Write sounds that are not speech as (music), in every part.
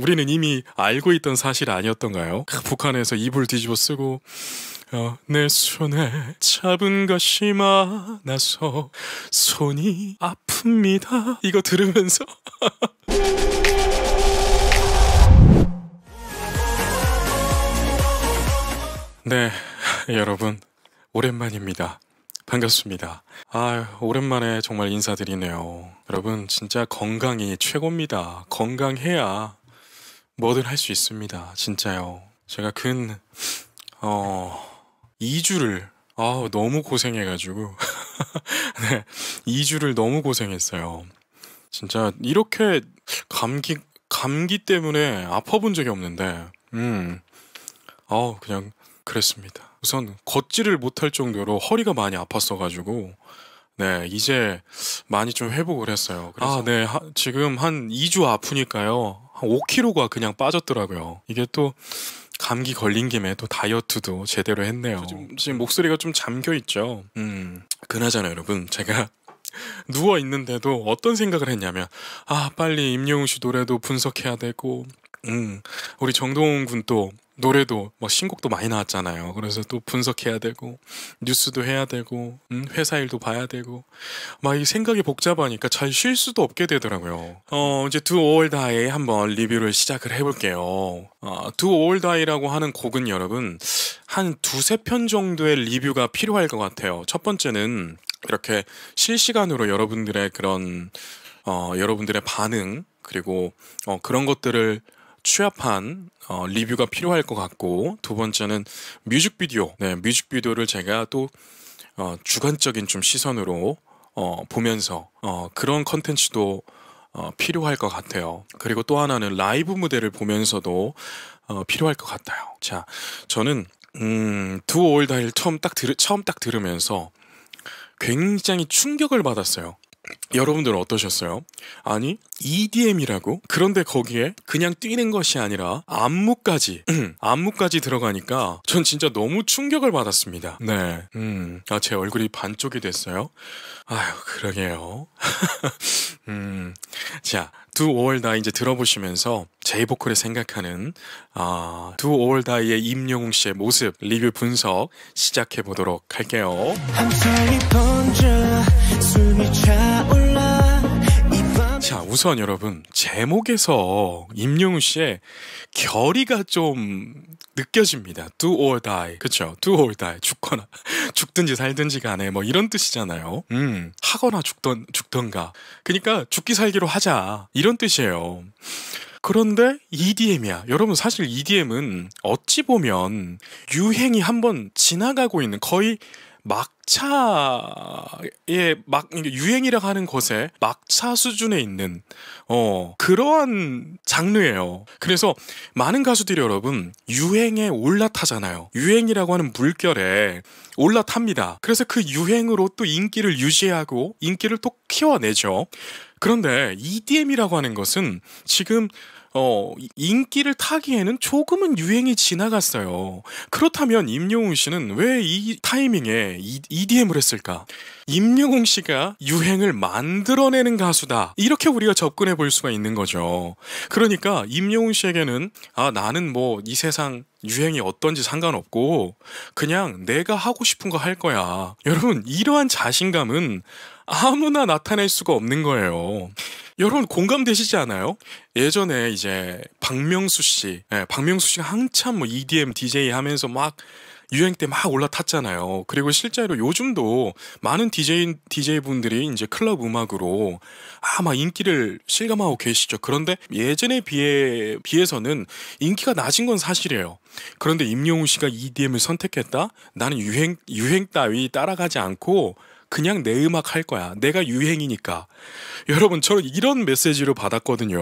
우리는 이미 알고 있던 사실 아니었던가요? 북한에서 이불 뒤집어 쓰고 어, 내 손에 잡은 것이 많아서 손이 아픕니다. 이거 들으면서 (laughs) 네, 여러분 오랜만입니다. 반갑습니다. 아, 오랜만에 정말 인사드리네요. 여러분, 진짜 건강이 최고입니다. 건강해야 뭐든 할 수 있습니다. 진짜요. 제가 근, 어, 2주를, 아 너무 고생해가지고. (laughs) 네, 2주를 너무 고생했어요. 진짜 이렇게 감기, 감기 때문에 아파본 적이 없는데, 음, 아 그냥 그랬습니다. 우선 걷지를 못할 정도로 허리가 많이 아팠어가지고, 네, 이제 많이 좀 회복을 했어요. 그래서. 아, 네. 하, 지금 한 2주 아프니까요. 한 5kg가 그냥 빠졌더라고요. 이게 또 감기 걸린 김에 또 다이어트도 제대로 했네요. 지금, 지금 목소리가 좀 잠겨 있죠. 음, 그나저나 여러분 제가 (laughs) 누워 있는데도 어떤 생각을 했냐면 아 빨리 임영웅 씨 노래도 분석해야 되고 음, 우리 정동훈 군또 노래도 뭐 신곡도 많이 나왔잖아요. 그래서 또 분석해야 되고 뉴스도 해야 되고 음, 회사 일도 봐야 되고 막 이 생각이 복잡하니까 잘 쉴 수도 없게 되더라고요. 어 이제 두 오월 다이 한번 리뷰를 시작을 해볼게요. 두 오월 다이라고 하는 곡은 여러분 한 두세 편 정도의 리뷰가 필요할 것 같아요. 첫 번째는 이렇게 실시간으로 여러분들의 그런 어 여러분들의 반응 그리고 어 그런 것들을 취합한 어, 리뷰가 필요할 것 같고 두 번째는 뮤직비디오. 네, 뮤직비디오를 제가 또 어, 주관적인 좀 시선으로 어, 보면서 어, 그런 컨텐츠도 어, 필요할 것 같아요. 그리고 또 하나는 라이브 무대를 보면서도 어, 필요할 것 같아요. 자, 저는 음, 두올다일 처음 딱 들, 처음 딱 들으면서 굉장히 충격을 받았어요. 여러분들은 어떠셨어요? 아니, EDM이라고? 그런데 거기에 그냥 뛰는 것이 아니라 안무까지, (clears throat) 안무까지 들어가니까 전 진짜 너무 충격을 받았습니다. 네. 음, 아, 제 얼굴이 반쪽이 됐어요? 아유, 그러게요. (laughs) 음, 자, Do All Die 이제 들어보시면서 제이보컬이 생각하는 아, Do All Die의 임영웅 씨의 모습 리뷰 분석 시작해 보도록 할게요. 우선 여러분 제목에서 임영웅 씨의 결의가 좀 느껴집니다. Do or die, 그렇죠? Do or die, 죽거나 (laughs) 죽든지 살든지 간에 뭐 이런 뜻이잖아요. 음, 하거나 죽던 죽던가. 그러니까 죽기 살기로 하자 이런 뜻이에요. 그런데 EDM이야. 여러분 사실 EDM은 어찌 보면 유행이 한번 지나가고 있는 거의 막차의 막 유행이라고 하는 것에 막차 수준에 있는 어 그러한 장르예요. 그래서 많은 가수들이 여러분 유행에 올라타잖아요. 유행이라고 하는 물결에 올라탑니다. 그래서 그 유행으로 또 인기를 유지하고 인기를 또 키워내죠. 그런데 EDM이라고 하는 것은 지금 어, 인기를 타기에는 조금은 유행이 지나갔어요. 그렇다면 임영웅 씨는 왜 이 타이밍에 EDM을 했을까? 임영웅 씨가 유행을 만들어내는 가수다. 이렇게 우리가 접근해 볼 수가 있는 거죠. 그러니까 임영웅 씨에게는 아, 나는 뭐 이 세상 유행이 어떤지 상관없고 그냥 내가 하고 싶은 거 할 거야. 여러분, 이러한 자신감은 아무나 나타낼 수가 없는 거예요. 여러분 공감되시지 않아요? 예전에 이제 박명수 씨, 예, 박명수 씨가 한참 뭐 EDM DJ 하면서 막 유행 때 막 올라탔잖아요. 그리고 실제로 요즘도 많은 DJ, DJ분들이 이제 클럽 음악으로 아마 인기를 실감하고 계시죠. 그런데 예전에 비해, 비해서는 인기가 낮은 건 사실이에요. 그런데 임영웅 씨가 EDM을 선택했다? 나는 유행, 유행 따위 따라가지 않고 그냥 내 음악 할 거야. 내가 유행이니까. 여러분, 저는 이런 메시지를 받았거든요.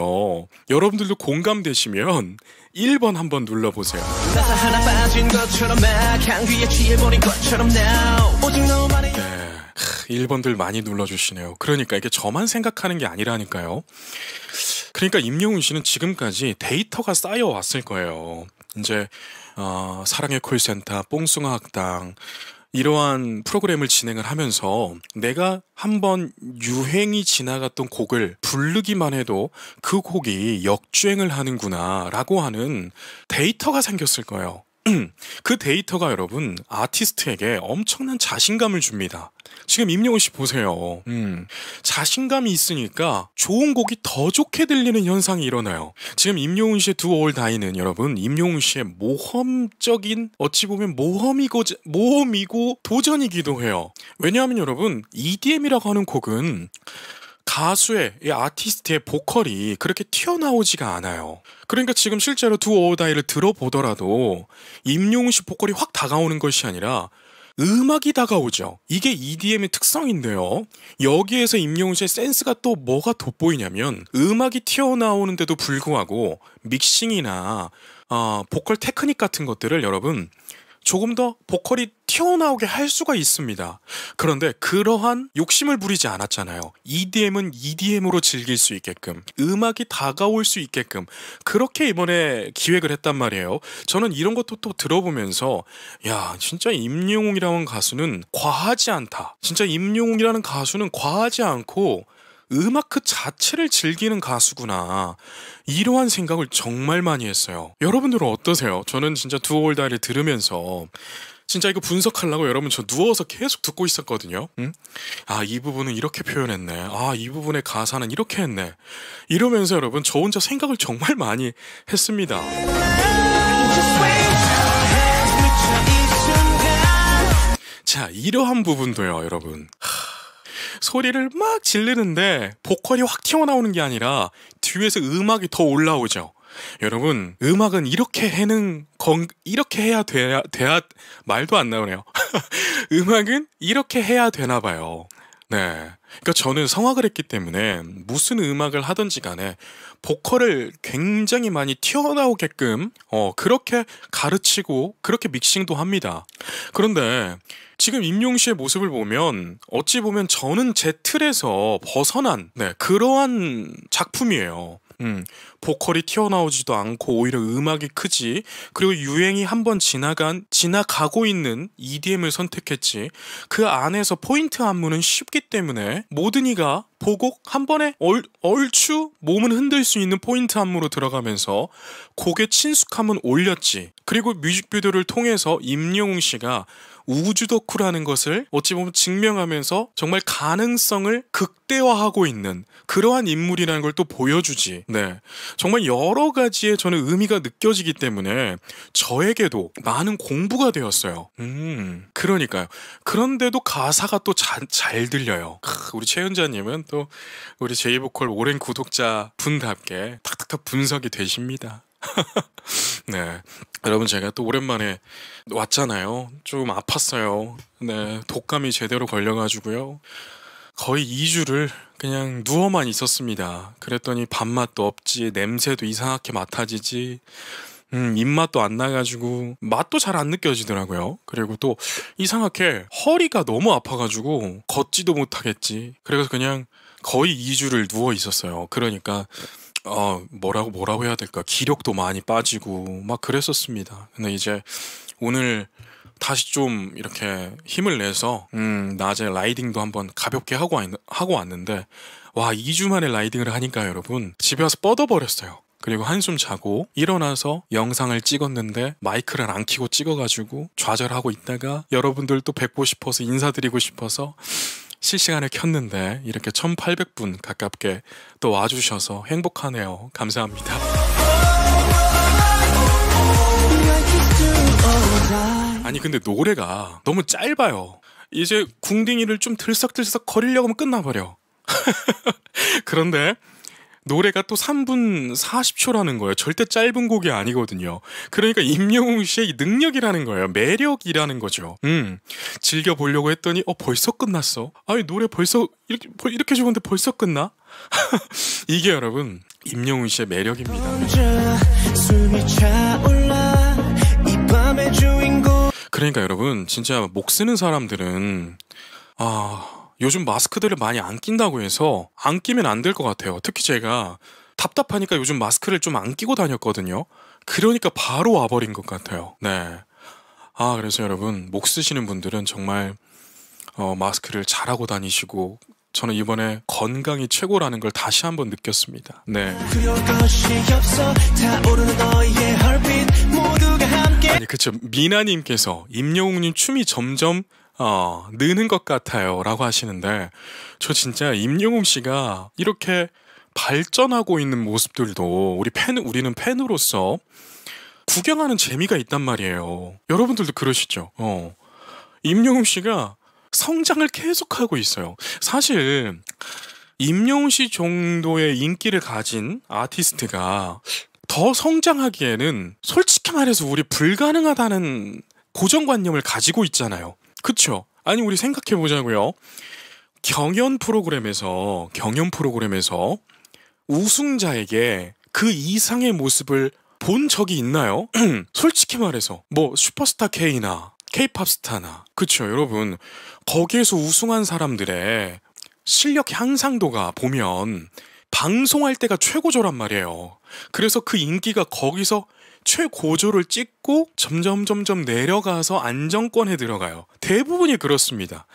여러분들도 공감되시면 1번 한번 눌러보세요. 네. 1번들 많이 눌러주시네요. 그러니까 이게 저만 생각하는 게 아니라니까요. 그러니까 임영웅 씨는 지금까지 데이터가 쌓여왔을 거예요. 이제 어, 사랑의 콜센터, 뽕숭아 학당, 이러한 프로그램을 진행을 하면서 내가 한 번 유행이 지나갔던 곡을 부르기만 해도 그 곡이 역주행을 하는구나라고 하는 데이터가 생겼을 거예요. (clears throat) 그 데이터가 여러분 아티스트에게 엄청난 자신감을 줍니다. 지금 임영웅 씨 보세요. 음, 자신감이 있으니까 좋은 곡이 더 좋게 들리는 현상이 일어나요. 지금 임영웅 씨의 두올다 e 는 여러분 임영웅 씨의 모험적인 어찌 보면 모험이고 모험이고 도전이기도 해요. 왜냐하면 여러분 EDM이라고 하는 곡은 가수의 이 아티스트의 보컬이 그렇게 튀어나오지가 않아요. 그러니까 지금 실제로 두어우다이를 들어보더라도 임용훈 씨 보컬이 확 다가오는 것이 아니라 음악이 다가오죠. 이게 EDM의 특성인데요. 여기에서 임용웅 씨의 센스가 또 뭐가 돋보이냐면 음악이 튀어나오는데도 불구하고 믹싱이나 어, 보컬 테크닉 같은 것들을 여러분 조금 더 보컬이 튀어나오게 할 수가 있습니다. 그런데 그러한 욕심을 부리지 않았잖아요. EDM은 EDM으로 즐길 수 있게끔, 음악이 다가올 수 있게끔, 그렇게 이번에 기획을 했단 말이에요. 저는 이런 것도 또 들어보면서, 야, 진짜 임영웅이라는 가수는 과하지 않다. 진짜 임영웅이라는 가수는 과하지 않고, 음악 그 자체를 즐기는 가수구나. 이러한 생각을 정말 많이 했어요. 여러분들은 어떠세요? 저는 진짜 두올다이를 들으면서 진짜 이거 분석하려고 여러분 저 누워서 계속 듣고 있었거든요. 응? 아, 이 부분은 이렇게 표현했네. 아, 이 부분의 가사는 이렇게 했네. 이러면서 여러분 저 혼자 생각을 정말 많이 했습니다. 자, 이러한 부분도요, 여러분. 소리를 막질르는데 보컬이 확 튀어나오는 게 아니라 뒤에서 음악이 더 올라오죠. 여러분 음악은 이렇게 해는 건 이렇게 해야 돼야 돼야 말도 안 나오네요. (laughs) 음악은 이렇게 해야 되나 봐요. 네. 그러니까 저는 성악을 했기 때문에 무슨 음악을 하든지 간에 보컬을 굉장히 많이 튀어나오게끔 어, 그렇게 가르치고 그렇게 믹싱도 합니다. 그런데 지금 임용 씨의 모습을 보면 어찌 보면 저는 제 틀에서 벗어난 네, 그러한 작품이에요. 음, 보컬이 튀어나오지도 않고 오히려 음악이 크지 그리고 유행이 한 번 지나간 지나가고 있는 EDM을 선택했지 그 안에서 포인트 안무는 쉽기 때문에 모든 이가 보곡 한 번에 얼, 얼추 몸은 흔들 수 있는 포인트 안무로 들어가면서 곡의 친숙함은 올렸지 그리고 뮤직비디오를 통해서 임영웅 씨가 우주덕후라는 것을 어찌 보면 증명하면서 정말 가능성을 극대화하고 있는 그러한 인물이라는 걸 또 보여주지. 네. 정말 여러 가지의 저는 의미가 느껴지기 때문에 저에게도 많은 공부가 되었어요. 음. 그러니까요. 그런데도 가사가 또 잘 들려요. 크, 우리 최연자님은 또 우리 제이보컬 오랜 구독자 분답게 탁탁탁 분석이 되십니다. (laughs) 네. 여러분 제가 또 오랜만에 왔잖아요. 좀 아팠어요. 네. 독감이 제대로 걸려가지고요. 거의 2주를 그냥 누워만 있었습니다. 그랬더니 밥맛도 없지, 냄새도 이상하게 맡아지지, 음, 입맛도 안 나가지고, 맛도 잘 안 느껴지더라고요. 그리고 또 이상하게 허리가 너무 아파가지고, 걷지도 못하겠지. 그래서 그냥 거의 2주를 누워 있었어요. 그러니까 어, 뭐라고 뭐라고 해야 될까 기력도 많이 빠지고 막 그랬었습니다. 근데 이제 오늘 다시 좀 이렇게 힘을 내서 음, 낮에 라이딩도 한번 가볍게 하고 왔, 하고 왔는데 와 2주 만에 라이딩을 하니까 여러분 집에 와서 뻗어버렸어요. 그리고 한숨 자고 일어나서 영상을 찍었는데 마이크를 안 키고 찍어가지고 좌절하고 있다가 여러분들 도 뵙고 싶어서 인사드리고 싶어서 실시간에 켰는데 이렇게 1800분 가깝게 또 와주셔서 행복하네요. 감사합니다. 아니 근데 노래가 너무 짧아요. 이제 궁딩이를 좀 들썩들썩 거리려고 하면 끝나버려. (laughs) 그런데 노래가 또 3분 40초라는 거예요. 절대 짧은 곡이 아니거든요. 그러니까 임영웅 씨의 능력이라는 거예요. 매력이라는 거죠. 음, 즐겨 보려고 했더니 어 벌써 끝났어. 아니 노래 벌써 이렇게 이렇게 좋은데 벌써 끝나? (laughs) 이게 여러분 임영웅 씨의 매력입니다. 그러니까 여러분 진짜 목 쓰는 사람들은 아. 요즘 마스크들을 많이 안 낀다고 해서 안 끼면 안 될 것 같아요. 특히 제가 답답하니까 요즘 마스크를 좀 안 끼고 다녔거든요. 그러니까 바로 와버린 것 같아요. 네. 아, 그래서 여러분, 목 쓰시는 분들은 정말 어, 마스크를 잘하고 다니시고 저는 이번에 건강이 최고라는 걸 다시 한번 느꼈습니다. 네. 아니 그쵸 미나님께서 임영웅님 춤이 점점 어, 느는 것 같아요. 라고 하시는데, 저 진짜 임영웅 씨가 이렇게 발전하고 있는 모습들도 우리 팬, 우리는 팬으로서 구경하는 재미가 있단 말이에요. 여러분들도 그러시죠? 어. 임영웅 씨가 성장을 계속하고 있어요. 사실, 임영웅 씨 정도의 인기를 가진 아티스트가 더 성장하기에는 솔직히 말해서 우리 불가능하다는 고정관념을 가지고 있잖아요. 그쵸? 아니 우리 생각해 보자고요. 경연 프로그램에서 경연 프로그램에서 우승자에게 그 이상의 모습을 본 적이 있나요? (clears throat) 솔직히 말해서 뭐 슈퍼스타 K나 케이팝 스타나 그쵸 여러분 거기에서 우승한 사람들의 실력 향상도가 보면 방송할 때가 최고조란 말이에요. 그래서 그 인기가 거기서 최고조를 찍고 점점 점점 내려가서 안정권에 들어가요. 대부분이 그렇습니다.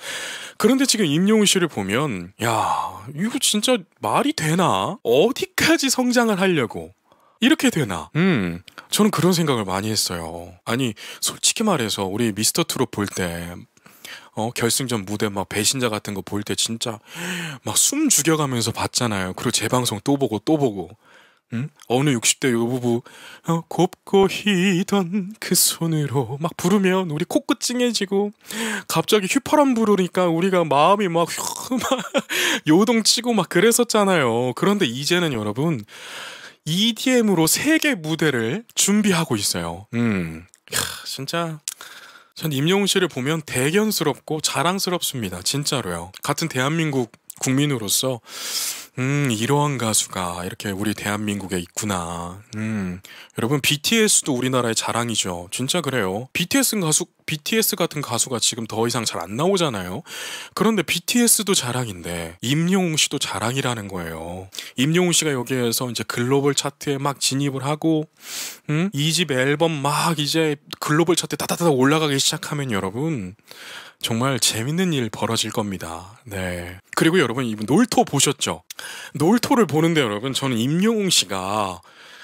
그런데 지금 임용웅 씨를 보면 야 이거 진짜 말이 되나? 어디까지 성장을 하려고 이렇게 되나? 음 저는 그런 생각을 많이 했어요. 아니 솔직히 말해서 우리 미스터 트롯 볼때 어, 결승전 무대 막 배신자 같은 거 볼 때 진짜 막 숨 죽여가면서 봤잖아요. 그리고 재방송 또 보고 또 보고. 음? 어느 60대 여부부 어, 곱고 희던 그 손으로 막 부르면 우리 코끝 찡해지고 갑자기 휘파람 부르니까 우리가 마음이 막, 막 요동치고 막 그랬었잖아요. 그런데 이제는 여러분 EDM으로 세계 무대를 준비하고 있어요. 음, 야, 진짜 전임용웅 씨를 보면 대견스럽고 자랑스럽습니다. 진짜로요. 같은 대한민국 국민으로서 음, 이러한 가수가 이렇게 우리 대한민국에 있구나. 음, 여러분 BTS도 우리나라의 자랑이죠. 진짜 그래요. BTS는 가수 BTS 같은 가수가 지금 더 이상 잘 안 나오잖아요. 그런데 BTS도 자랑인데 임영웅 씨도 자랑이라는 거예요. 임영웅 씨가 여기에서 이제 글로벌 차트에 막 진입을 하고 음? 이집 앨범 막 이제 글로벌 차트에 따다다다 올라가기 시작하면 여러분 정말 재밌는 일 벌어질 겁니다. 네. 그리고 여러분 이분 놀토 보셨죠? 놀토를 보는데 여러분 저는 임영웅 씨가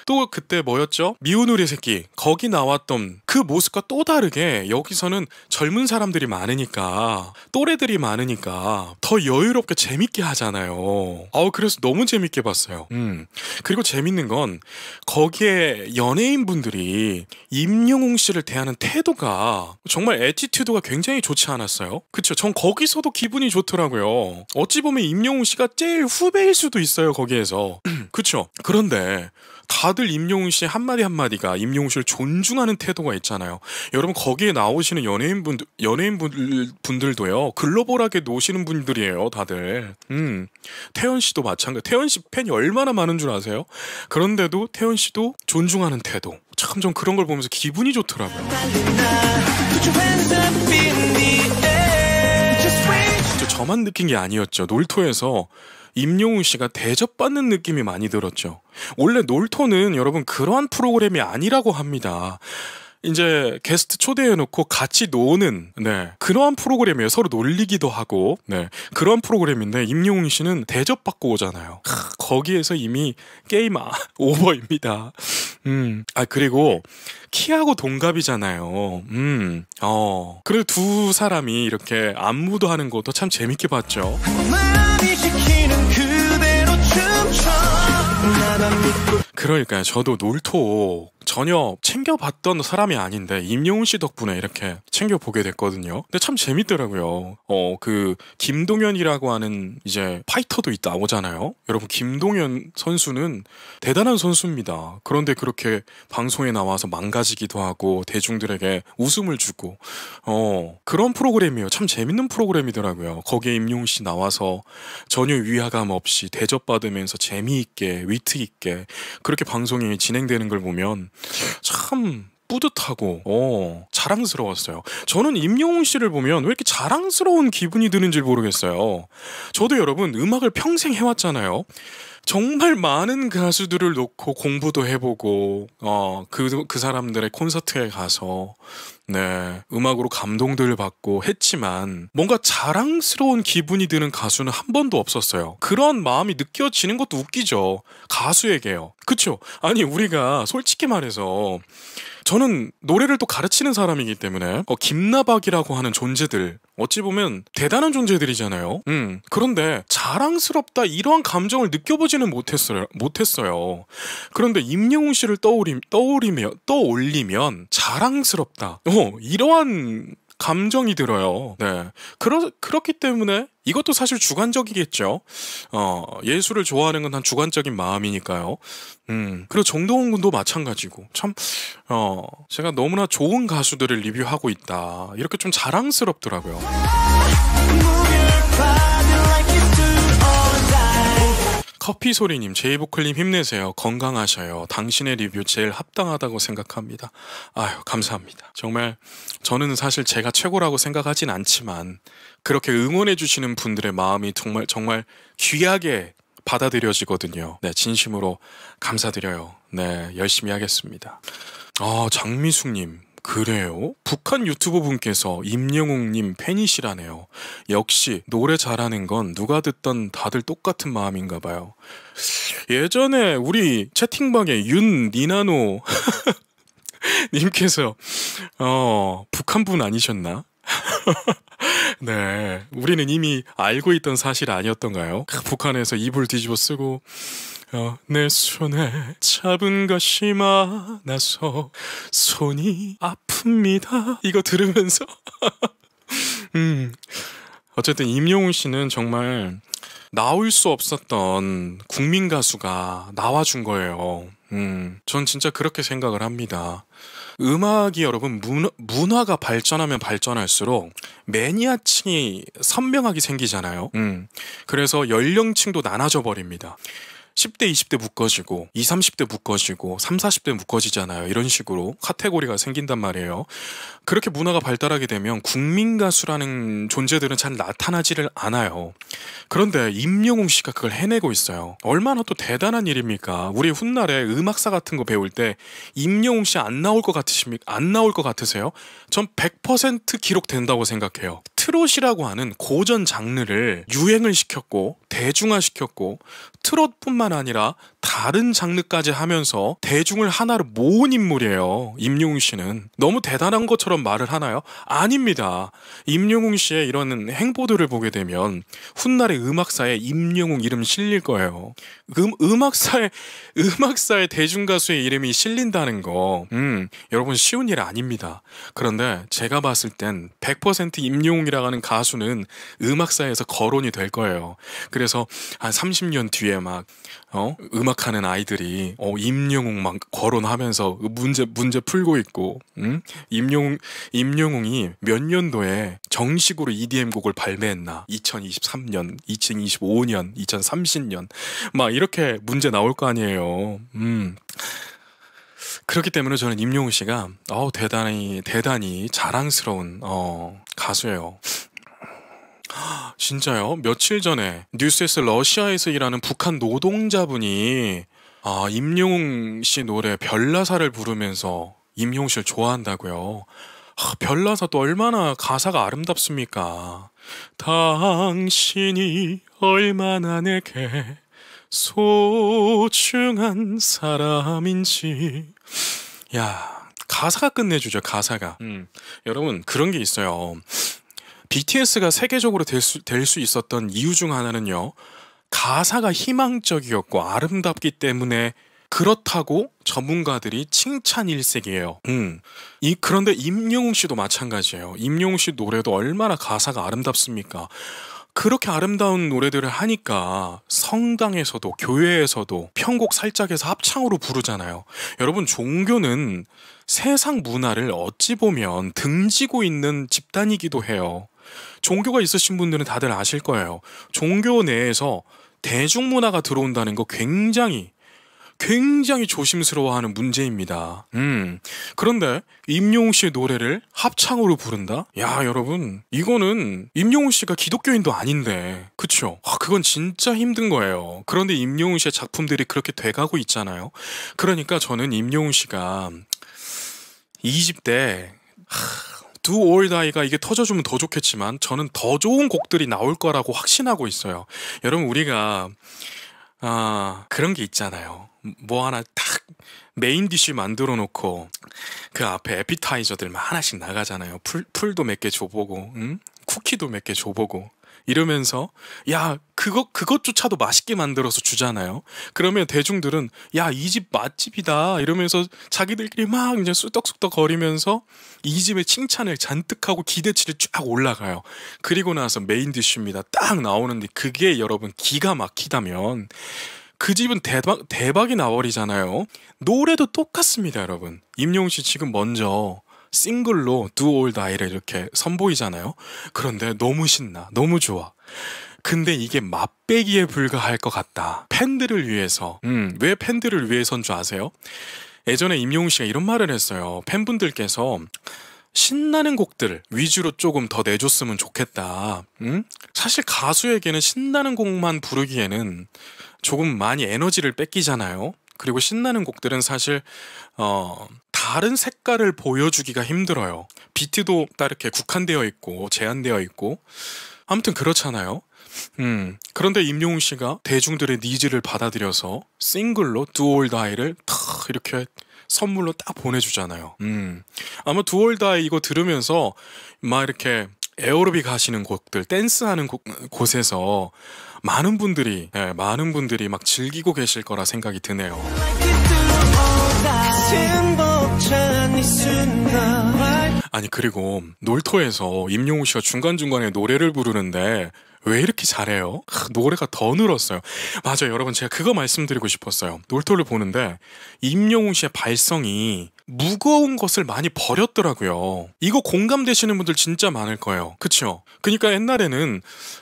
또 그때 뭐였죠? 미운 우리 새끼 거기 나왔던 그 모습과 또 다르게 여기서는 젊은 사람들이 많으니까 또래들이 많으니까 더 여유롭게 재밌게 하잖아요. 아우 그래서 너무 재밌게 봤어요. 음 그리고 재밌는 건 거기에 연예인분들이 임영웅 씨를 대하는 태도가 정말 에티튜드가 굉장히 좋지 않았어요. 그쵸? 전 거기서도 기분이 좋더라고요. 어찌 보면 임영웅 씨가 제일 후배일 수도 있어요 거기에서. (clears throat) 그쵸? 그런데 다들 임영웅 씨 한마디 한마디가 임영웅 씨를 존중하는 태도가 있잖아요. 여러분 거기에 나오시는 연예인분들 연예인분들 분들도요. 글로벌하게 노시는 분들이에요, 다들. 음. 태연 씨도 마찬가지. 태연 씨 팬이 얼마나 많은 줄 아세요? 그런데도 태연 씨도 존중하는 태도. 참 전 그런 걸 보면서 기분이 좋더라고요. 저만 느낀 게 아니었죠. 놀토에서 임용우 씨가 대접받는 느낌이 많이 들었죠. 원래 놀토는 여러분 그러한 프로그램이 아니라고 합니다. 이제 게스트 초대해놓고 같이 노는 네 그러한 프로그램이에요 서로 놀리기도 하고 네 그런 프로그램인데 임용우 씨는 대접받고 오잖아요 거기에서 이미 게임 아, (laughs) 오버입니다 음아 그리고 키하고 동갑이잖아요 음어 그래도두 사람이 이렇게 안무도 하는 것도 참 재밌게 봤죠 그러니까요. 저도 놀토 전혀 챙겨봤던 사람이 아닌데 임영웅 씨 덕분에 이렇게 챙겨보게 됐거든요. 근데 참 재밌더라고요. 어, 그 김동현이라고 하는 이제 파이터도 있다오잖아요. 여러분 김동현 선수는 대단한 선수입니다. 그런데 그렇게 방송에 나와서 망가지기도 하고 대중들에게 웃음을 주고 어, 그런 프로그램이에요. 참 재밌는 프로그램이더라고요. 거기에 임영웅 씨 나와서 전혀 위화감 없이 대접받으면서 재미있게 위트 있게 그렇게 방송이 진행되는 걸 보면 참 뿌듯하고 어, 자랑스러웠어요. 저는 임영웅 씨를 보면 왜 이렇게 자랑스러운 기분이 드는지 모르겠어요. 저도 여러분 음악을 평생 해왔잖아요. 정말 많은 가수들을 놓고 공부도 해보고 어, 그, 그 사람들의 콘서트에 가서 네. 음악으로 감동들을 받고 했지만 뭔가 자랑스러운 기분이 드는 가수는 한 번도 없었어요. 그런 마음이 느껴지는 것도 웃기죠. 가수에게요. 그쵸? 아니, 우리가 솔직히 말해서 저는 노래를 또 가르치는 사람이기 때문에 어, 김나박이라고 하는 존재들 어찌 보면 대단한 존재들이잖아요. 음, 그런데 자랑스럽다 이러한 감정을 느껴보지는 못했어요. 못했어요. 그런데 임영웅 씨를 떠올리, 떠올리며 떠올리면 자랑스럽다. 어, 이러한 감정이 들어요. 네. 그러, 그렇기 때문에 이것도 사실 주관적이겠죠. 어, 예술을 좋아하는 건 한 주관적인 마음이니까요. 음, 그리고 정동훈 군도 마찬가지고. 참, 어, 제가 너무나 좋은 가수들을 리뷰하고 있다. 이렇게 좀 자랑스럽더라고요. 커피소리님, 제이보클님 힘내세요. 건강하셔요. 당신의 리뷰 제일 합당하다고 생각합니다. 아유, 감사합니다. 정말 저는 사실 제가 최고라고 생각하진 않지만 그렇게 응원해주시는 분들의 마음이 정말, 정말 귀하게 받아들여지거든요. 네, 진심으로 감사드려요. 네, 열심히 하겠습니다. 아, 장미숙님. 그래요? 북한 유튜버 분께서 임영웅님 팬이시라네요. 역시 노래 잘하는 건 누가 듣던 다들 똑같은 마음인가 봐요. 예전에 우리 채팅방에 윤니나노 (laughs) 님께서 어 북한 분 아니셨나? (laughs) 네. 우리는 이미 알고 있던 사실 아니었던가요? 북한에서 이불 뒤집어 쓰고, 어, 내 손에 잡은 것이 많아서 손이 아픕니다. 이거 들으면서. (laughs) 음. 어쨌든 임영웅 씨는 정말 나올 수 없었던 국민 가수가 나와준 거예요. 음. 전 진짜 그렇게 생각을 합니다. 음악이 여러분 문화, 가 발전하면 발전할수록 매니아층이 선명하게 생기잖아요. 음. 그래서 연령층도 나눠져 버립니다. 10대, 20대 묶어지고 20, 30대 묶어지고 30, 40대 묶어지잖아요. 이런 식으로 카테고리가 생긴단 말이에요. 그렇게 문화가 발달하게 되면 국민 가수라는 존재들은 잘 나타나지를 않아요. 그런데 임영웅 씨가 그걸 해내고 있어요. 얼마나 또 대단한 일입니까? 우리 훗날에 음악사 같은 거 배울 때 임영웅 씨 안 나올 것 같으십니까? 안 나올 것 같으세요? 전 100% 기록된다고 생각해요. 트롯이라고 하는 고전 장르를 유행을 시켰고 대중화시켰고 트롯뿐만 아니라 다른 장르까지 하면서 대중을 하나로 모은 인물이에요. 임영웅 씨는 너무 대단한 것처럼 말을 하나요? 아닙니다. 임영웅 씨의 이런 행보들을 보게 되면 훗날의 음악사에 임영웅 이름 실릴 거예요. 음 음악사에 음악사에 대중 가수의 이름이 실린다는 거, 음 여러분 쉬운 일 아닙니다. 그런데 제가 봤을 땐 100% 임영웅이라고 하는 가수는 음악사에서 거론이 될 거예요. 그래서 한 30년 뒤에 뒤에 막 어? 음악하는 아이들이 어 임영웅 막 거론하면서 문제 문제 풀고 있고 응? 임영웅 임영웅이 몇 년도에 정식으로 EDM 곡을 발매했나? 2023년, 2025년, 2030년 막 이렇게 문제 나올 거 아니에요. 음. 그렇기 때문에 저는 임영웅 씨가 어 대단히 대단히 자랑스러운 어 가수예요. 진짜요? 며칠 전에 뉴스에서 러시아에서 일하는 북한 노동자분이 아, 임용 씨 노래 별나사를 부르면서 임용 씨를 좋아한다고요. 아, 별나사 또 얼마나 가사가 아름답습니까? 당신이 얼마나 내게 소중한 사람인지. 야, 가사가 끝내주죠, 가사가. 음, 여러분, 그런 게 있어요. BTS가 세계적으로 될수 될수 있었던 이유 중 하나는요. 가사가 희망적이었고 아름답기 때문에 그렇다고 전문가들이 칭찬 일색이에요. 음. 이 그런데 임영웅 씨도 마찬가지예요. 임영웅 씨 노래도 얼마나 가사가 아름답습니까? 그렇게 아름다운 노래들을 하니까 성당에서도 교회에서도 편곡 살짝에서 합창으로 부르잖아요. 여러분 종교는 세상 문화를 어찌 보면 등지고 있는 집단이기도 해요. 종교가 있으신 분들은 다들 아실 거예요. 종교 내에서 대중문화가 들어온다는 거 굉장히 굉장히 조심스러워하는 문제입니다. 음. 그런데 임용웅 씨의 노래를 합창으로 부른다? 야, 여러분, 이거는 임용웅 씨가 기독교인도 아닌데, 그쵸? 아, 그건 진짜 힘든 거예요. 그런데 임용웅 씨의 작품들이 그렇게 돼가고 있잖아요. 그러니까 저는 임용웅 씨가 20대 하, 두 o All 가 이게 터져주면 더 좋겠지만 저는 더 좋은 곡들이 나올 거라고 확신하고 있어요. 여러분 우리가 아 그런 게 있잖아요. 뭐 하나 딱 메인 디쉬 만들어 놓고 그 앞에 에피타이저들만 하나씩 나가잖아요. 풀 풀도 몇 개 줘보고 응? 쿠키도 몇 개 줘보고 이러면서 야 그것 그것조차도 맛있게 만들어서 주잖아요. 그러면 대중들은 야 이 집 맛집이다 이러면서 자기들끼리 막 이제 쑥덕쑥덕 거리면서 이 집의 칭찬을 잔뜩 하고 기대치를 쫙 올라가요. 그리고 나서 메인 디쉬입니다. 딱 나오는데 그게 여러분 기가 막히다면 그 집은 대박 대박이 나버리잖아요. 노래도 똑같습니다, 여러분. 임용씨 지금 먼저 싱글로 Do All d i 를 이렇게 선보이잖아요. 그런데 너무 신나, 너무 좋아. 근데 이게 맛배기에 불과할 것 같다. 팬들을 위해서. 음, 왜 팬들을 위해선 줄 아세요? 예전에 임용 씨가 이런 말을 했어요. 팬분들께서 신나는 곡들 위주로 조금 더 내줬으면 좋겠다. 음? 사실 가수에게는 신나는 곡만 부르기에는 조금 많이 에너지를 뺏기잖아요. 그리고 신나는 곡들은 사실 어 다른 색깔을 보여주기가 힘들어요. 비트도 다 이렇게 국한되어 있고 제한되어 있고 아무튼 그렇잖아요. 음, 그런데 임용웅 씨가 대중들의 니즈를 받아들여서 싱글로 두올 다이를 탁 이렇게 선물로 딱 보내주잖아요. 음, 아마 두올 다이 이거 들으면서 막 이렇게 에어로빅 하시는 곳들, 댄스 하는 곳에서 많은 분들이, 네, 많은 분들이 막 즐기고 계실 거라 생각이 드네요. 아니 그리고 놀토에서 임영웅 씨가 중간중간에 노래를 부르는데 왜 이렇게 잘해요? 크, 노래가 더 늘었어요. 맞아요, 여러분. 제가 그거 말씀드리고 싶었어요. 놀토를 보는데 임영웅 씨의 발성이 무거운 것을 많이 버렸더라고요. 이거 공감되시는 분들 진짜 많을 거예요. 그쵸? 그니까 옛날에는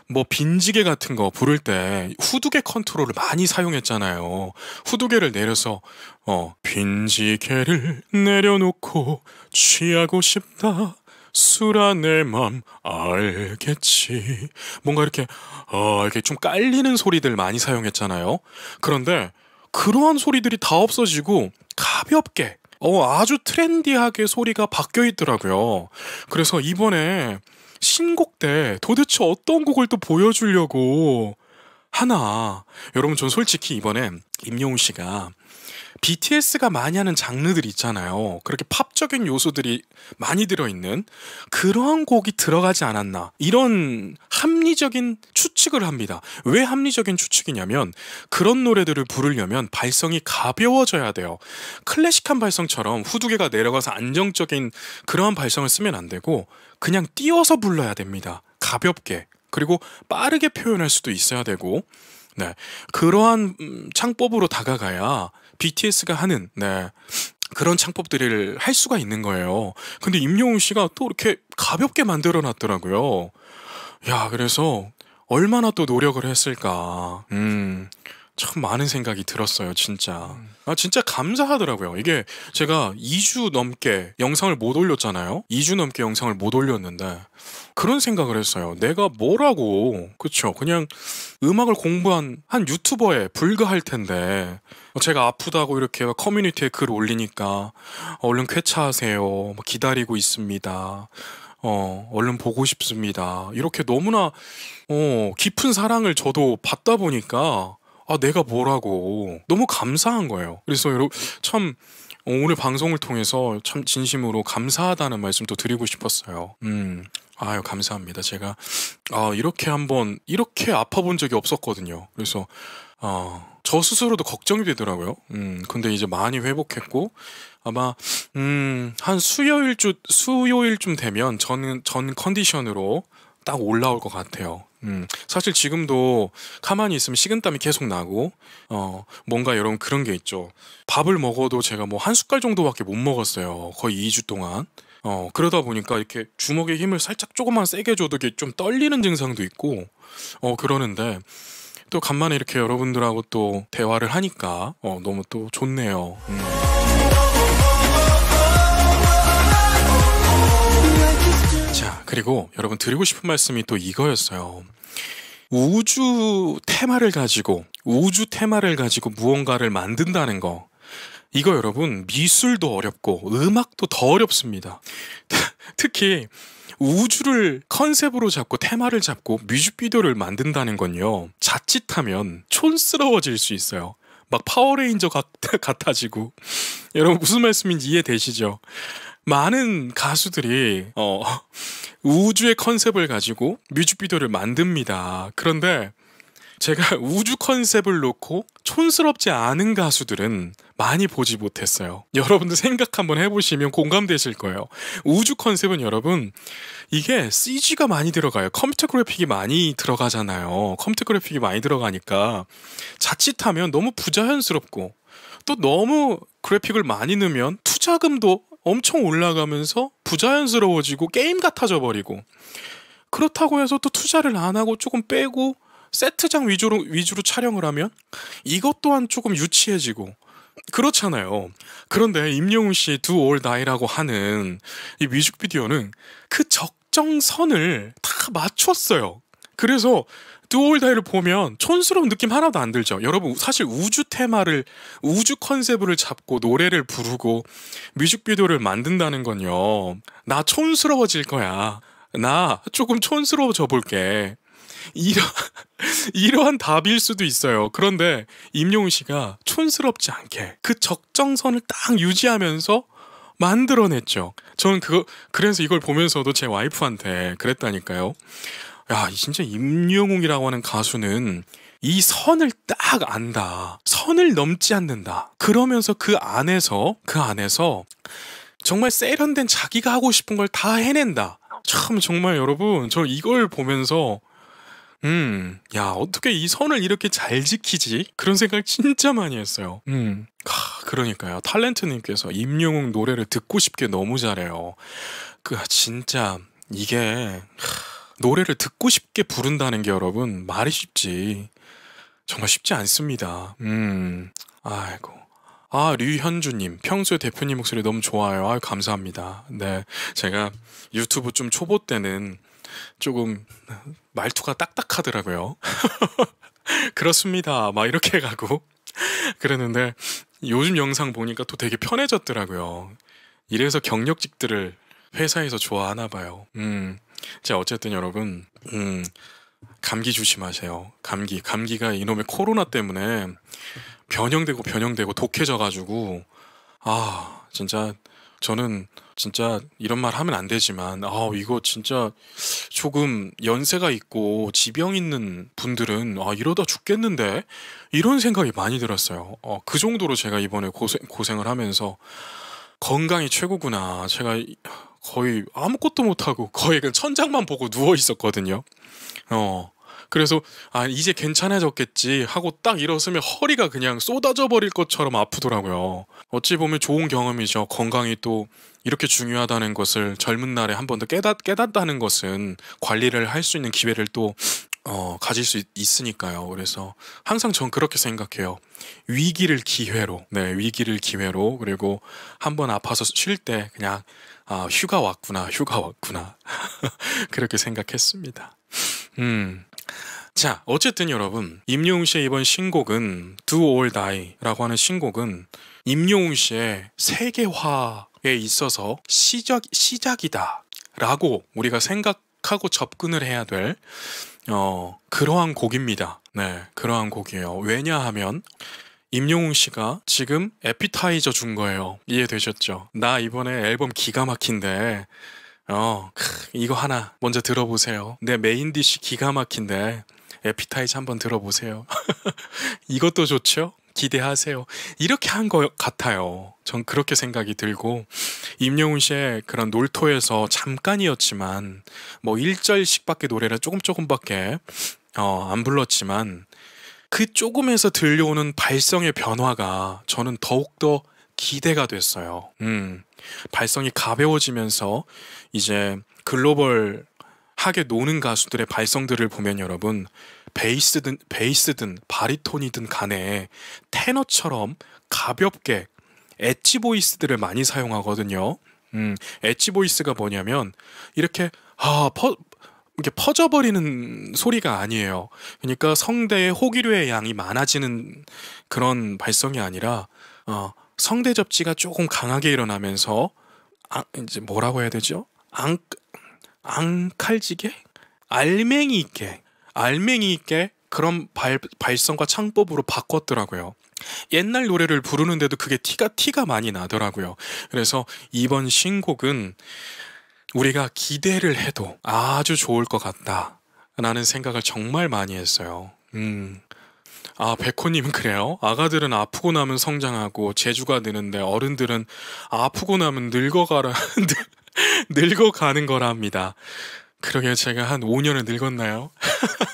뭐 빈지게 같은 거 부를 때 후두개 컨트롤을 많이 사용했잖아요. 후두개를 내려서 어, 빈지게를 내려놓고 취하고 싶다. 수란 내맘 알겠지. 뭔가 이렇게 어, 이렇게 좀 깔리는 소리들 많이 사용했잖아요. 그런데 그러한 소리들이 다 없어지고 가볍게 어, 아주 트렌디하게 소리가 바뀌어 있더라고요. 그래서 이번에 신곡 때 도대체 어떤 곡을 또 보여주려고 하나. 여러분, 전 솔직히 이번에 임영웅 씨가 BTS가 많이 하는 장르들 있잖아요. 그렇게 팝적인 요소들이 많이 들어있는 그러한 곡이 들어가지 않았나. 이런 합리적인 추측을 합니다. 왜 합리적인 추측이냐면 그런 노래들을 부르려면 발성이 가벼워져야 돼요. 클래식한 발성처럼 후두개가 내려가서 안정적인 그러한 발성을 쓰면 안 되고 그냥 띄어서 불러야 됩니다. 가볍게. 그리고 빠르게 표현할 수도 있어야 되고 네. 그러한 음, 창법으로 다가가야 BTS가 하는 네. 그런 창법들을 할 수가 있는 거예요. 근데 임영웅 씨가 또 이렇게 가볍게 만들어 놨더라고요. 야, 그래서 얼마나 또 노력을 했을까. 음. 참 많은 생각이 들었어요, 진짜. 음. 아, 진짜 감사하더라고요. 이게 제가 2주 넘게 영상을 못 올렸잖아요. 2주 넘게 영상을 못 올렸는데 그런 생각을 했어요. 내가 뭐라고, 그쵸? 그냥 음악을 공부한 한 유튜버에 불과할 텐데 제가 아프다고 이렇게 커뮤니티에 글 올리니까 어, 얼른 쾌차하세요. 기다리고 있습니다. 어, 얼른 보고 싶습니다. 이렇게 너무나, 어, 깊은 사랑을 저도 받다 보니까, 아, 내가 뭐라고. 너무 감사한 거예요. 그래서 여러분, 참, 어, 오늘 방송을 통해서 참 진심으로 감사하다는 말씀도 드리고 싶었어요. 음. 아유, 감사합니다. 제가, 아, 이렇게 한번, 이렇게 아파 본 적이 없었거든요. 그래서, 아 저 스스로도 걱정이 되더라고요. 음, 근데 이제 많이 회복했고, 아마, 음, 한 수요일쯤, 수요일쯤 되면 저는, 전 컨디션으로 딱 올라올 것 같아요. 음, 사실 지금도 가만히 있으면 식은땀이 계속 나고, 어, 뭔가 여러분 그런 게 있죠. 밥을 먹어도 제가 뭐 한 숟갈 정도밖에 못 먹었어요. 거의 2주 동안. 어, 그러다 보니까 이렇게 주먹에 힘을 살짝 조금만 세게 줘도 이게 좀 떨리는 증상도 있고, 어, 그러는데, 또 간만에 이렇게 여러분들하고 또 대화를 하니까, 어, 너무 또 좋네요. 음. 그리고 여러분 드리고 싶은 말씀이 또 이거였어요. 우주 테마를 가지고 우주 테마를 가지고 무언가를 만든다는 거 이거 여러분 미술도 어렵고 음악도 더 어렵습니다. (laughs) 특히 우주를 컨셉으로 잡고 테마를 잡고 뮤직비디오를 만든다는 건요. 자칫하면 촌스러워질 수 있어요. 막 파워레인저 같, (laughs) 아지고 여러분 무슨 말씀인지 이해되시죠? 많은 가수들이 어, 우주의 컨셉을 가지고 뮤직비디오를 만듭니다. 그런데 제가 (laughs) 우주 컨셉을 놓고 촌스럽지 않은 가수들은 많이 보지 못했어요. 여러분들 생각 한번 해보시면 공감되실 거예요. 우주 컨셉은 여러분, 이게 CG가 많이 들어가요. 컴퓨터 그래픽이 많이 들어가잖아요. 컴퓨터 그래픽이 많이 들어가니까 자칫하면 너무 부자연스럽고 또 너무 그래픽을 많이 넣으면 투자금도 엄청 올라가면서 부자연스러워지고 게임 같아져 버리고 그렇다고 해서 또 투자를 안 하고 조금 빼고 세트장 위주로 위주로 촬영을 하면 이것 또한 조금 유치해지고 그렇잖아요. 그런데 임영웅 씨의 Do All Ni라고 하는 이 뮤직비디오는 그 적정선을 다 맞췄어요. 그래서 두올다이를 보면 촌스러운 느낌 하나도 안 들죠. 여러분 사실 우주 테마를 우주 컨셉을 잡고 노래를 부르고 뮤직비디오를 만든다는 건요. 나 촌스러워질 거야. 나 조금 촌스러워져 볼게. 이러, (laughs) 이러한 답일 수도 있어요. 그런데 임용훈 씨가 촌스럽지 않게 그 적정선을 딱 유지하면서 만들어냈죠. 저는 그거, 그래서 이걸 보면서도 제 와이프한테 그랬다니까요. 야, 진짜 임영웅이라고 하는 가수는 이 선을 딱 안다. 선을 넘지 않는다. 그러면서 그 안에서, 그 안에서 정말 세련된 자기가 하고 싶은 걸 다 해낸다. 참, 정말 여러분, 저 이걸 보면서 음, 야, 어떻게 이 선을 이렇게 잘 지키지? 그런 생각 을 진짜 많이 했어요. 음, 하, 그러니까요. 탤런트님께서 임영웅 노래를 듣고 싶게 너무 잘해요. 그, 진짜, 이게, 하, 노래를 듣고 싶게 부른다는 게 여러분 말이 쉽지 정말 쉽지 않습니다. 음, 아이고. 아, 류현주님. 평소에 대표님 목소리 너무 좋아요. 아유, 감사합니다. 네. 제가 유튜브 좀 초보 때는 조금 말투가 딱딱하더라고요. (laughs) 그렇습니다. 막 이렇게 가고. 그랬는데 요즘 영상 보니까 또 되게 편해졌더라고요. 이래서 경력직들을 회사에서 좋아하나 봐요. 음. 자, 어쨌든 여러분, 음, 감기 조심하세요. 감기. 감기가 이놈의 코로나 때문에 변형되고 변형되고 독해져가지고, 아, 진짜 저는 진짜 이런 말 하면 안 되지만, 아, 이거 진짜 조금 연세가 있고 지병 있는 분들은, 아, 이러다 죽겠는데? 이런 생각이 많이 들었어요. 어, 그 정도로 제가 이번에 고생, 고생을 하면서 건강이 최고구나. 제가 거의 아무것도 못하고 거의 그냥 천장만 보고 누워 있었거든요. 어. 그래서 아 이제 괜찮아졌겠지 하고 딱 일어서면 허리가 그냥 쏟아져 버릴 것처럼 아프더라고요. 어찌 보면 좋은 경험이죠. 건강이 또 이렇게 중요하다는 것을 젊은 날에 한 번 더 깨닫, 깨닫다는 것은 관리를 할 수 있는 기회를 또 어, 가질 수 있, 있으니까요. 그래서 항상 전 그렇게 생각해요. 위기를 기회로, 네, 위기를 기회로, 그리고 한 번 아파서 쉴 때 그냥 아, 휴가 왔구나, 휴가 왔구나. (laughs) 그렇게 생각했습니다. 음. 자, 어쨌든 여러분, 임용웅 씨의 이번 신곡은 Do or Die라고 하는 신곡은 임용웅 씨의 세계화에 있어서 시작, 시작이다. 라고 우리가 생각하고 접근을 해야 될, 어, 그러한 곡입니다. 네, 그러한 곡이에요. 왜냐하면 임용웅 씨가 지금 에피타이저 준 거예요. 이해되셨죠? 나 이번에 앨범 기가 막힌데 어 크, 이거 하나 먼저 들어보세요. 내 메인 디시 기가 막힌데 에피타이저 한번 들어보세요. (laughs) 이것도 좋죠? 기대하세요. 이렇게 한 것 같아요. 전 그렇게 생각이 들고 임영웅 씨의 그런 놀토에서 잠깐이었지만 뭐 1절씩밖에 노래를 조금 조금밖에 어, 안 불렀지만 그 조금에서 들려오는 발성의 변화가 저는 더욱더 기대가 됐어요. 음, 발성이 가벼워지면서 이제 글로벌 하게 노는 가수들의 발성들을 보면 여러분 베이스든 베이스든 바리톤이든 간에 테너처럼 가볍게 엣지 보이스들을 많이 사용하거든요. 음, 엣지 보이스가 뭐냐면 이렇게 아 퍼, 이렇게 퍼져버리는 소리가 아니에요. 그러니까 성대의 호기류의 양이 많아지는 그런 발성이 아니라 어, 성대 접지가 조금 강하게 일어나면서 아, 이제 뭐라고 해야 되죠? 앙, 앙칼지게? 알맹이 있게, 알맹이 있게 그런 발, 발성과 창법으로 바꿨더라고요. 옛날 노래를 부르는데도 그게 티가 티가 많이 나더라고요. 그래서 이번 신곡은 우리가 기대를 해도 아주 좋을 것 같다. 라는 생각을 정말 많이 했어요. 음. 아, 백호님은 그래요? 아가들은 아프고 나면 성장하고 재주가 느는데 어른들은 아프고 나면 늙어가라, (laughs) 늙어가는 거랍니다. 그러게 제가 한 5년을 늙었나요?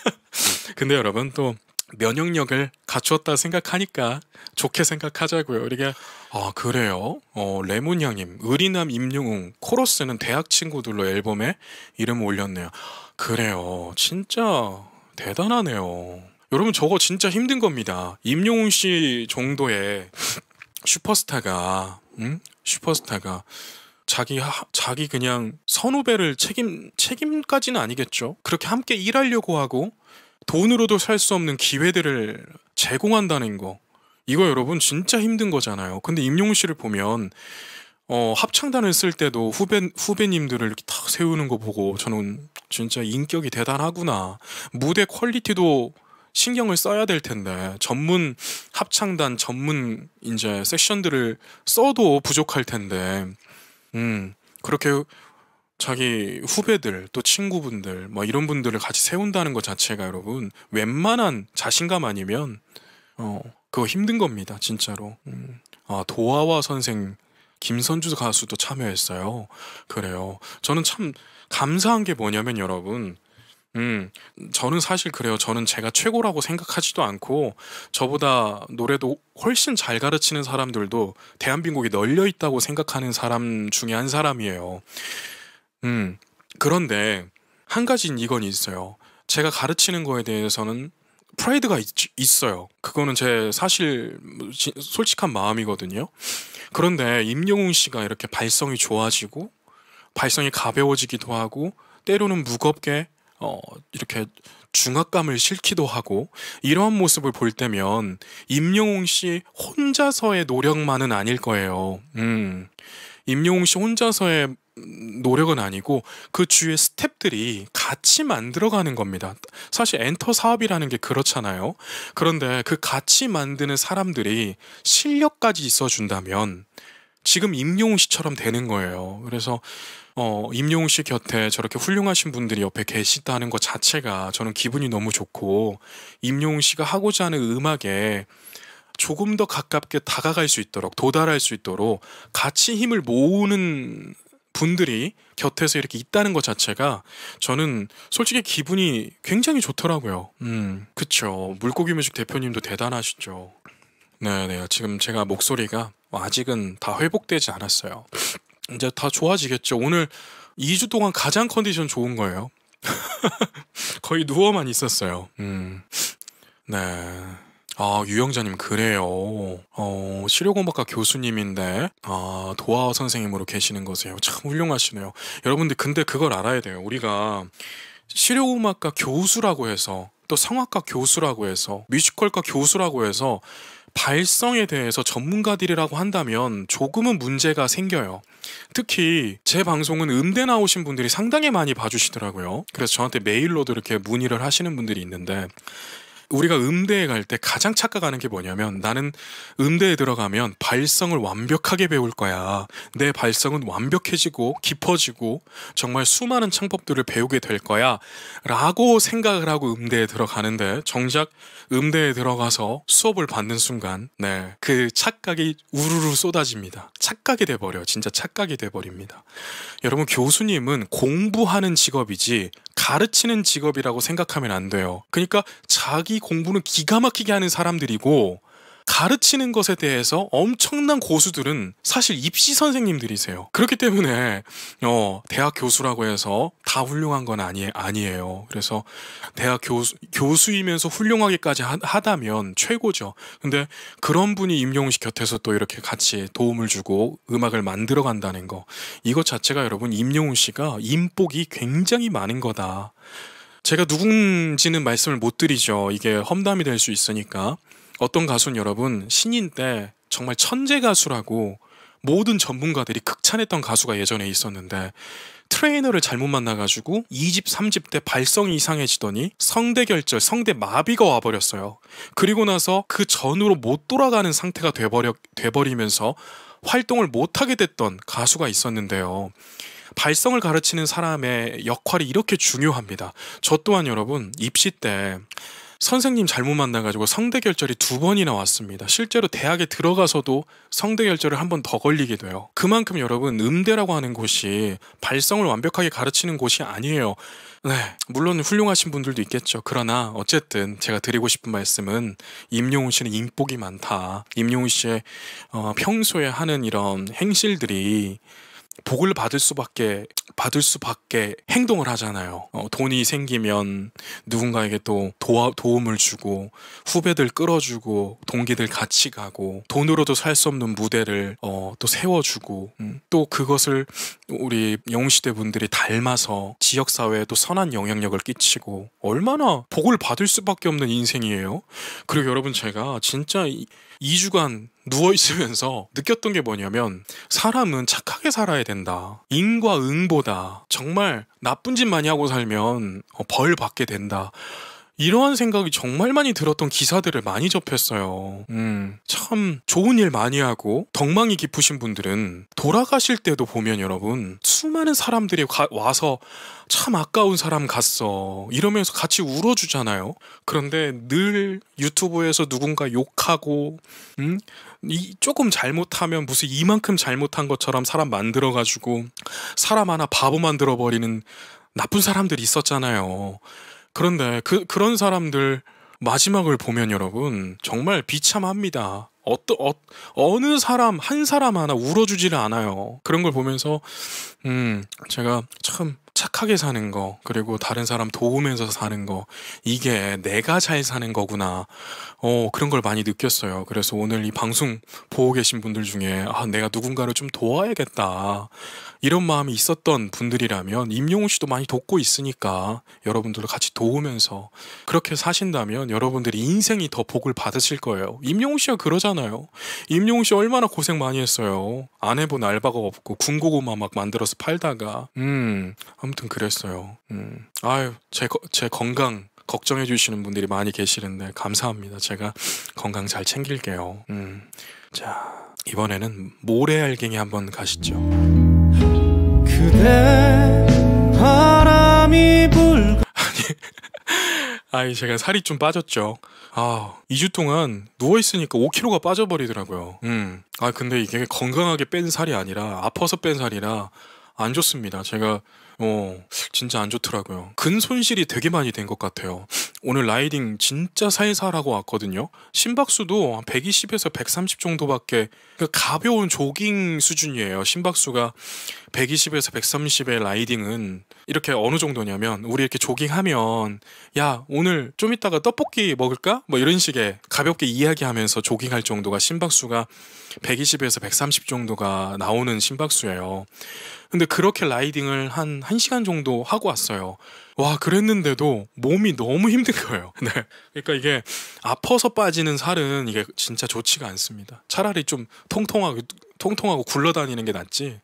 (laughs) 근데 여러분 또 면역력을 갖추었다 생각하니까 좋게 생각하자고요. 우리가 아 그래요. 어 레몬향님, 의리남 임용웅, 코러스는 대학 친구들로 앨범에 이름 올렸네요. 그래요. 진짜 대단하네요. 여러분 저거 진짜 힘든 겁니다. 임용웅 씨 정도의 슈퍼스타가 음? 슈퍼스타가 자기 하, 자기 그냥 선후배를 책임 책임까지는 아니겠죠. 그렇게 함께 일하려고 하고 돈으로도 살 수 없는 기회들을 제공한다는 거. 이거 여러분 진짜 힘든 거잖아요. 근데 임용우 씨를 보면 어, 합창단을 쓸 때도 후배 후배님들을 이렇게 탁 세우는 거 보고 저는 진짜 인격이 대단하구나. 무대 퀄리티도 신경을 써야 될 텐데 전문 합창단 전문 이제 섹션들을 써도 부족할 텐데 음 그렇게 자기 후배들 또 친구분들 뭐 이런 분들을 같이 세운다는 것 자체가 여러분 웬만한 자신감 아니면 어 그거 힘든 겁니다 진짜로 음. 아 도아와 선생 김선주 가수도 참여했어요 그래요 저는 참 감사한 게 뭐냐면 여러분 음, 저는 사실 그래요. 저는 제가 최고라고 생각하지도 않고 저보다 노래도 훨씬 잘 가르치는 사람들도 대한민국이 널려 있다고 생각하는 사람 중에 한 사람이에요. 음. 그런데 한 가지는 이건 있어요. 제가 가르치는 거에 대해서는 프라이드가 있, 어요 그거는 제 사실 뭐 솔직한 마음이거든요. 그런데 임영웅 씨가 이렇게 발성이 좋아지고 발성이 가벼워지기도 하고 때로는 무겁게 어, 이렇게 중압감을 실기도 하고 이러한 모습을 볼 때면 임영웅 씨 혼자서의 노력만은 아닐 거예요. 음. 임영웅 씨 혼자서의 노력은 아니고 그 주위의 스탭들이 같이 만들어가는 겁니다. 사실 엔터 사업이라는 게 그렇잖아요. 그런데 그 같이 만드는 사람들이 실력까지 있어준다면 지금 임용웅 씨처럼 되는 거예요. 그래서 어, 임용웅 씨 곁에 저렇게 훌륭하신 분들이 옆에 계시다는 것 자체가 저는 기분이 너무 좋고 임용웅 씨가 하고자 하는 음악에 조금 더 가깝게 다가갈 수 있도록 도달할 수 있도록 같이 힘을 모으는 분들이 곁에서 이렇게 있다는 것 자체가 저는 솔직히 기분이 굉장히 좋더라고요. 음, 그쵸. 물고기 뮤직 대표님도 대단하시죠. 네네. 지금 제가 목소리가 아직은 다 회복되지 않았어요. 이제 다 좋아지겠죠. 오늘 2주 동안 가장 컨디션 좋은 거예요. (laughs) 거의 누워만 있었어요. 음. 네. 아, 유영자님, 그래요. 어, 실효공학과 교수님인데, 아, 도화 선생님으로 계시는 거세요. 참 훌륭하시네요. 여러분들, 근데 그걸 알아야 돼요. 우리가 실효음악과 교수라고 해서, 또 성악과 교수라고 해서, 뮤지컬과 교수라고 해서, 발성에 대해서 전문가들이라고 한다면 조금은 문제가 생겨요. 특히 제 방송은 음대 나오신 분들이 상당히 많이 봐주시더라고요. 그래서 저한테 메일로도 이렇게 문의를 하시는 분들이 있는데 우리가 음대에 갈 때 가장 착각하는 게 뭐냐면 나는 음대에 들어가면 발성을 완벽하게 배울 거야. 내 발성은 완벽해지고 깊어지고 정말 수많은 창법들을 배우게 될 거야. 라고 생각을 하고 음대에 들어가는데 정작 음대에 들어가서 수업을 받는 순간 네. 그 착각이 우르르 쏟아집니다. 착각이 돼 버려. 진짜 착각이 돼 버립니다. 여러분 교수님은 공부하는 직업이지 가르치는 직업이라고 생각하면 안 돼요. 그러니까 자기 공부는 기가 막히게 하는 사람들이고 가르치는 것에 대해서 엄청난 고수들은 사실 입시 선생님들이세요. 그렇기 때문에 어, 대학 교수라고 해서 다 훌륭한 건 아니, 아니에요. 그래서 대학 교수, 교수이면서 훌륭하게까지 하, 다면 최고죠. 근데 그런 분이 임용씨 곁에서 또 이렇게 같이 도움을 주고 음악을 만들어 간다는 거 이것 자체가 여러분 임용훈 씨가 인복이 굉장히 많은 거다. 제가 누군지는 말씀을 못 드리죠. 이게 험담이 될 수 있으니까. 어떤 가수는 여러분 신인 때 정말 천재 가수라고 모든 전문가들이 극찬했던 가수가 예전에 있었는데 트레이너를 잘못 만나가지고 2집, 3집 때 발성이 이상해지더니 성대결절, 성대마비가 와버렸어요. 그리고 나서 그 전으로 못 돌아가는 상태가 돼버려, 돼버리면서 활동을 못하게 됐던 가수가 있었는데요. 발성을 가르치는 사람의 역할이 이렇게 중요합니다. 저 또한 여러분 입시 때 선생님 잘못 만나가지고 성대결절이 두 번이나 왔습니다. 실제로 대학에 들어가서도 성대결절을 한 번 더 걸리게 돼요. 그만큼 여러분 음대라고 하는 곳이 발성을 완벽하게 가르치는 곳이 아니에요. 네, 물론 훌륭하신 분들도 있겠죠. 그러나 어쨌든 제가 드리고 싶은 말씀은 임용훈 씨는 인복이 많다. 임용훈 씨의 어, 평소에 하는 이런 행실들이 복을 받을 수밖에 받을 수밖에 행동을 하잖아요. 어, 돈이 생기면 누군가에게 또 도와, 도움을 주고 후배들 끌어주고 동기들 같이 가고 돈으로도 살 수 없는 무대를 어, 또 세워주고 음, 또 그것을 우리 영웅시대 분들이 닮아서 지역 사회에 또 선한 영향력을 끼치고 얼마나 복을 받을 수밖에 없는 인생이에요. 그리고 여러분 제가 진짜 이, 2주간 누워있으면서 느꼈던 게 뭐냐면 사람은 착하게 살아야 된다. 인과 응보다 정말 나쁜 짓 많이 하고 살면 어, 벌 받게 된다. 이러한 생각이 정말 많이 들었던 기사들을 많이 접했어요. 음, 참 좋은 일 많이 하고 덕망이 깊으신 분들은 돌아가실 때도 보면 여러분 수많은 사람들이 가, 와서 참 아까운 사람 갔어 이러면서 같이 울어주잖아요. 그런데 늘 유튜브에서 누군가 욕하고 음? 이 조금 잘못하면 무슨 이만큼 잘못한 것처럼 사람 만들어 가지고 사람 하나 바보 만들어 버리는 나쁜 사람들이 있었잖아요. 그런데 그 그런 사람들 마지막을 보면 여러분 정말 비참합니다. 어떤 어, 어느 사람 한 사람 하나 울어주지를 않아요. 그런 걸 보면서 음 제가 참 착하게 사는 거, 그리고 다른 사람 도우면서 사는 거, 이게 내가 잘 사는 거구나. 어, 그런 걸 많이 느꼈어요. 그래서 오늘 이 방송 보고 계신 분들 중에, 아, 내가 누군가를 좀 도와야겠다. 이런 마음이 있었던 분들이라면, 임용우 씨도 많이 돕고 있으니까, 여러분들을 같이 도우면서, 그렇게 사신다면, 여러분들이 인생이 더 복을 받으실 거예요. 임용우 씨가 그러잖아요. 임용우 씨 얼마나 고생 많이 했어요. 안 해본 알바가 없고, 군고구마 막 만들어서 팔다가, 음, 아무튼 그랬어요. 음. 아유, 제, 제 건강 걱정해 주시는 분들이 많이 계시는데 감사합니다. 제가 건강 잘 챙길게요. 음. 자, 이번에는 모래 알갱이 한번 가시죠. 그대 바람이 불 아니 (laughs) 아이 제가 살이 좀 빠졌죠. 아, 2주 동안 누워 있으니까 5kg가 빠져버리더라고요. 음. 아, 근데 이게 건강하게 뺀 살이 아니라 아파서 뺀 살이라 안 좋습니다. 제가 어, 진짜 안 좋더라고요. 근 손실이 되게 많이 된 것 같아요. 오늘 라이딩 진짜 살살하고 왔거든요. 심박수도 120에서 130 정도밖에 그 가벼운 조깅 수준이에요. 심박수가 120에서 130의 라이딩은 이렇게 어느 정도냐면 우리 이렇게 조깅하면 야 오늘 좀 이따가 떡볶이 먹을까? 뭐 이런 식의 가볍게 이야기하면서 조깅할 정도가 심박수가 120에서 130 정도가 나오는 심박수예요. 근데 그렇게 라이딩을 한 1시간 정도 하고 왔어요. 와 그랬는데도 몸이 너무 힘든 거예요. (laughs) 네. 그러니까 이게 아파서 빠지는 살은 이게 진짜 좋지가 않습니다. 차라리 좀통통하고 통통하고 굴러다니는 게 낫지.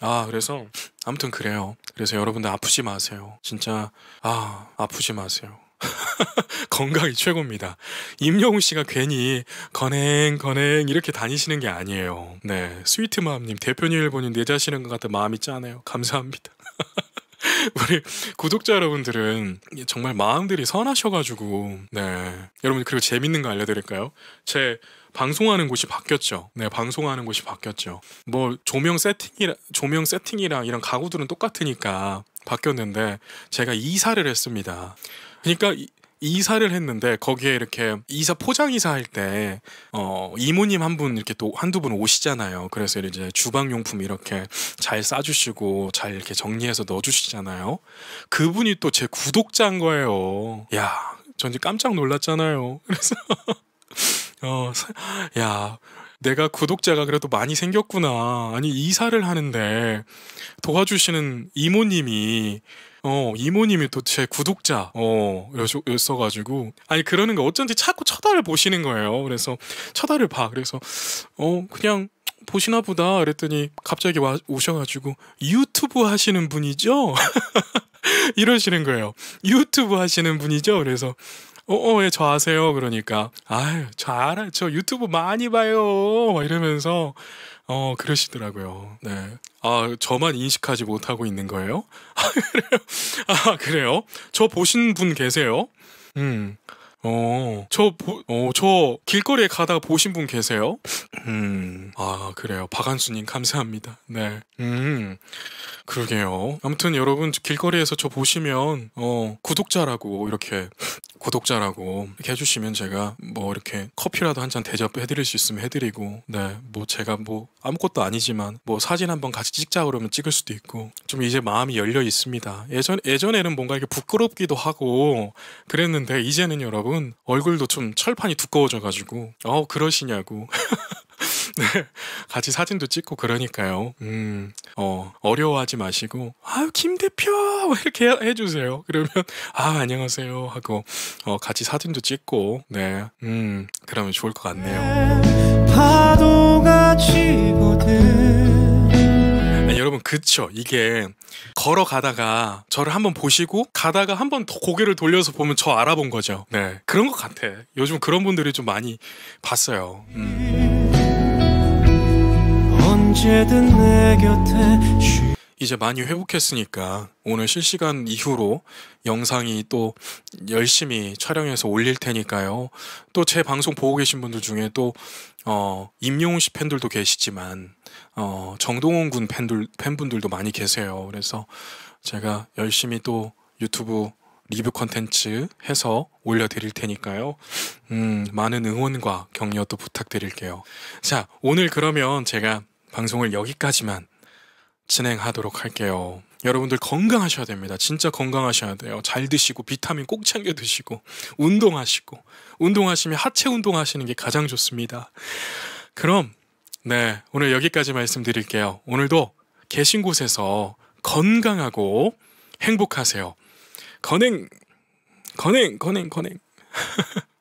아, 그래서 아무튼 그래요. 그래서 여러분들 아프지 마세요. 진짜 아, 아프지 마세요. (laughs) 건강이 최고입니다. 임영웅 씨가 괜히 건행 건행 이렇게 다니시는 게 아니에요. 네, 스위트 마음님 대표님 일본인 내자시는 것 같아 마음이 짠해요. 감사합니다. (laughs) (laughs) 우리 구독자 여러분들은 정말 마음들이 선하셔가지고 네 여러분 그리고 재밌는 거 알려드릴까요? 제 방송하는 곳이 바뀌었죠. 네, 방송하는 곳이 바뀌었죠. 뭐 조명 세팅이 조명 세팅이랑 이런 가구들은 똑같으니까 바뀌었는데 제가 이사를 했습니다. 그러니까 이사를 했는데 거기에 이렇게 이사 포장 이사 할때 어 이모님 한 분 이렇게 또 한두 분 오시잖아요. 그래서 이제 주방 용품 이렇게 잘 싸주시고 잘 이렇게 정리해서 넣어주시잖아요. 그분이 또 제 구독자인 거예요. 야, 전 이제 깜짝 놀랐잖아요. (laughs) 그래서 어, 야. 내가 구독자가 그래도 많이 생겼구나. 아니, 이사를 하는데 도와주시는 이모님이 어 이모님이 도대체 구독자 어 여쭤가지고 아니 그러는 거 어쩐지 자꾸 쳐다를 보시는 거예요. 그래서 쳐다를 봐. 그래서 어 그냥 보시나 보다 그랬더니 갑자기 와, 오셔가지고 유튜브 하시는 분이죠? (laughs) 이러시는 거예요. 유튜브 하시는 분이죠? 그래서 어어 어, 예, 저 아세요? 그러니까 아유 저알아저 유튜브 많이 봐요. 막 이러면서 어, 그러시더라고요. 네. 아, 저만 인식하지 못하고 있는 거예요? (laughs) 아, 그래요? 아, 그래요? 저 보신 분 계세요? 음. 어, 저, 보, 어, 저 길거리에 가다가 보신 분 계세요? 음, 아, 그래요. 박한수님, 감사합니다. 네. 음, 그러게요. 아무튼 여러분, 길거리에서 저 보시면, 어, 구독자라고, 이렇게, 구독자라고, 이렇게 해주시면 제가 뭐 이렇게 커피라도 한 잔 대접해드릴 수 있으면 해드리고, 네. 뭐 제가 뭐 아무것도 아니지만, 뭐 사진 한번 같이 찍자 그러면 찍을 수도 있고, 좀 이제 마음이 열려 있습니다. 예전, 예전에는 뭔가 이렇게 부끄럽기도 하고, 그랬는데, 이제는 여러분, 보면 얼굴도 좀 철판이 두꺼워져가지고 어 그러시냐고 (laughs) 네, 같이 사진도 찍고 그러니까요. 음, 어, 어려워하지 마시고, 아유, 김 대표! 이렇게 해주세요. 그러면, 아, 안녕하세요. 하고, 어, 같이 사진도 찍고, 네, 음, 그러면 좋을 것 같네요. 파도가 치고들 여러분 그쵸 이게 걸어가다가 저를 한번 보시고 가다가 한번 더 고개를 돌려서 보면 저 알아본 거죠 네 그런 것 같아 요즘 그런 분들이 좀 많이 봤어요 음. 언제든 내 곁에 쉬... 이제 많이 회복했으니까 오늘 실시간 이후로 영상이 또 열심히 촬영해서 올릴 테니까요. 또 제 방송 보고 계신 분들 중에 또 어, 임용웅 씨 팬들도 계시지만 어, 정동원 군 팬들, 팬분들도 많이 계세요. 그래서 제가 열심히 또 유튜브 리뷰 컨텐츠 해서 올려드릴 테니까요. 음, 많은 응원과 격려 또 부탁드릴게요. 자, 오늘 그러면 제가 방송을 여기까지만 진행하도록 할게요. 여러분들 건강하셔야 됩니다. 진짜 건강하셔야 돼요. 잘 드시고 비타민 꼭 챙겨 드시고 운동하시고 운동하시면 하체 운동하시는 게 가장 좋습니다. 그럼 네, 오늘 여기까지 말씀드릴게요. 오늘도 계신 곳에서 건강하고 행복하세요. 건행, 건행, 건행, 건행. (laughs)